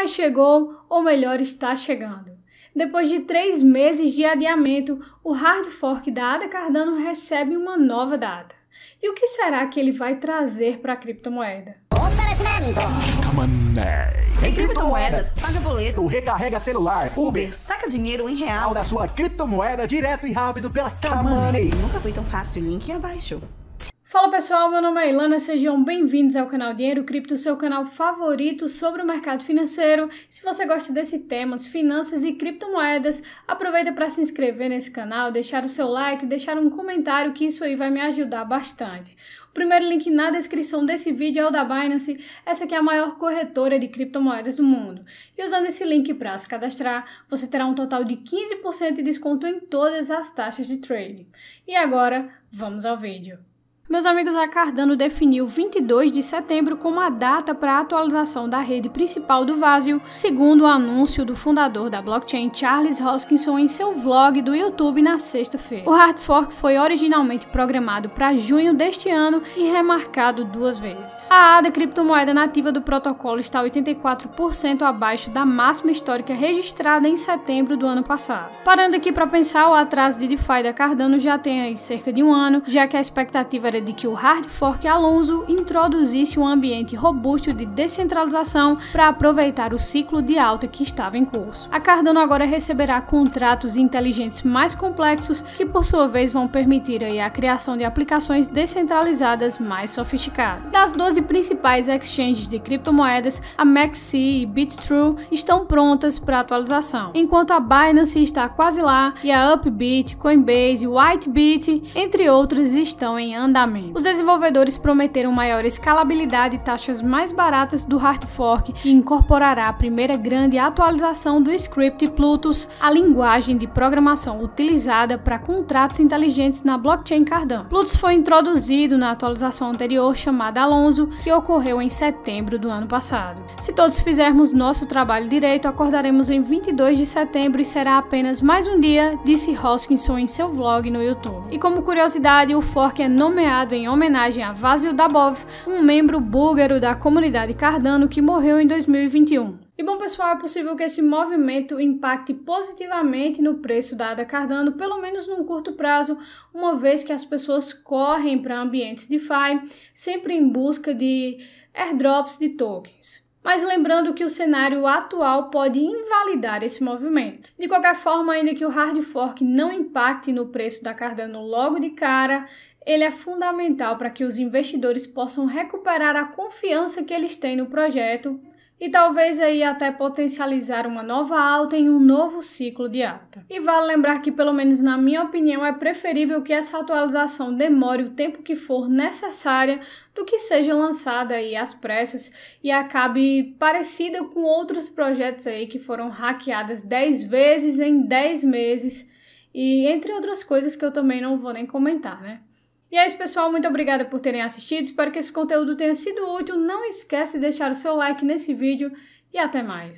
mas chegou, ou melhor, está chegando. Depois de três meses de adiamento, o hard fork da Ada Cardano recebe uma nova data. E o que será que ele vai trazer para a criptomoeda? Em criptomoedas, paga boleto, recarrega celular, Uber, saca dinheiro em real da sua criptomoeda direto e rápido pela Kamoney. Nunca foi tão fácil, link abaixo. Fala pessoal, meu nome é Ilana, sejam bem-vindos ao canal Dinheiro Cripto, seu canal favorito sobre o mercado financeiro. Se você gosta desse tema, finanças e criptomoedas, aproveita para se inscrever nesse canal, deixar o seu like, deixar um comentário que isso aí vai me ajudar bastante. O primeiro link na descrição desse vídeo é o da Binance, essa que é a maior corretora de criptomoedas do mundo. E usando esse link para se cadastrar, você terá um total de 15% de desconto em todas as taxas de trading. E agora, vamos ao vídeo. Meus amigos, a Cardano definiu 22 de setembro como a data para a atualização da rede principal do Vazio, segundo o anúncio do fundador da blockchain Charles Hoskinson em seu vlog do YouTube na sexta-feira. O hard fork foi originalmente programado para junho deste ano e remarcado duas vezes. A ADA, criptomoeda nativa do protocolo, está 84% abaixo da máxima histórica registrada em setembro do ano passado. Parando aqui para pensar, o atraso de DeFi da Cardano já tem aí cerca de um ano, já que a expectativa era de que o hard fork Alonso introduzisse um ambiente robusto de descentralização para aproveitar o ciclo de alta que estava em curso. A Cardano agora receberá contratos inteligentes mais complexos que por sua vez vão permitir a criação de aplicações descentralizadas mais sofisticadas. Das 12 principais exchanges de criptomoedas, a Maxi e BitTrue estão prontas para atualização, enquanto a Binance está quase lá e a Upbit, Coinbase, Whitebit, entre outras, estão em andamento os desenvolvedores prometeram maior escalabilidade e taxas mais baratas do hard fork, que incorporará a primeira grande atualização do script Plutus, a linguagem de programação utilizada para contratos inteligentes na blockchain Cardano. Plutus foi introduzido na atualização anterior chamada Alonso, que ocorreu em setembro do ano passado. Se todos fizermos nosso trabalho direito, acordaremos em 22 de setembro e será apenas mais um dia, disse Hoskinson em seu vlog no YouTube. E como curiosidade, o fork é nomeado nomeado em homenagem a Vasil Dabov, um membro búlgaro da comunidade Cardano que morreu em 2021. E bom, pessoal, é possível que esse movimento impacte positivamente no preço da ADA Cardano, pelo menos num curto prazo, uma vez que as pessoas correm para ambientes DeFi, sempre em busca de airdrops de tokens mas lembrando que o cenário atual pode invalidar esse movimento. De qualquer forma, ainda que o hard fork não impacte no preço da Cardano logo de cara, ele é fundamental para que os investidores possam recuperar a confiança que eles têm no projeto e talvez aí até potencializar uma nova alta em um novo ciclo de alta. E vale lembrar que, pelo menos na minha opinião, é preferível que essa atualização demore o tempo que for necessária do que seja lançada aí às pressas e acabe parecida com outros projetos aí que foram hackeadas 10 vezes em 10 meses e entre outras coisas que eu também não vou nem comentar, né? E é isso, pessoal. Muito obrigada por terem assistido. Espero que esse conteúdo tenha sido útil. Não esquece de deixar o seu like nesse vídeo e até mais.